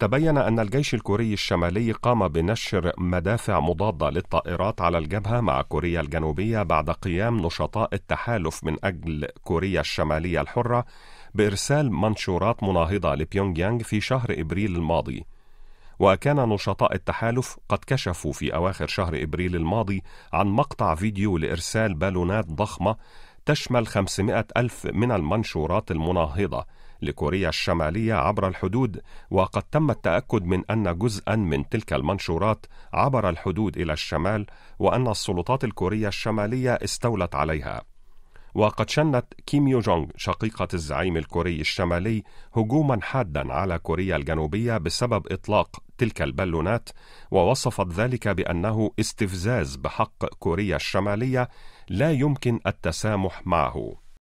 تبين أن الجيش الكوري الشمالي قام بنشر مدافع مضادة للطائرات على الجبهة مع كوريا الجنوبية بعد قيام نشطاء التحالف من أجل كوريا الشمالية الحرة بإرسال منشورات مناهضة لبيونج يانغ في شهر إبريل الماضي. وكان نشطاء التحالف قد كشفوا في أواخر شهر إبريل الماضي عن مقطع فيديو لإرسال بالونات ضخمة تشمل 500 ألف من المنشورات المناهضة لكوريا الشمالية عبر الحدود وقد تم التأكد من أن جزءا من تلك المنشورات عبر الحدود إلى الشمال وأن السلطات الكورية الشمالية استولت عليها وقد شنت كيم يو جونغ شقيقة الزعيم الكوري الشمالي هجوما حادا على كوريا الجنوبية بسبب إطلاق تلك البالونات ووصفت ذلك بأنه استفزاز بحق كوريا الشمالية لا يمكن التسامح معه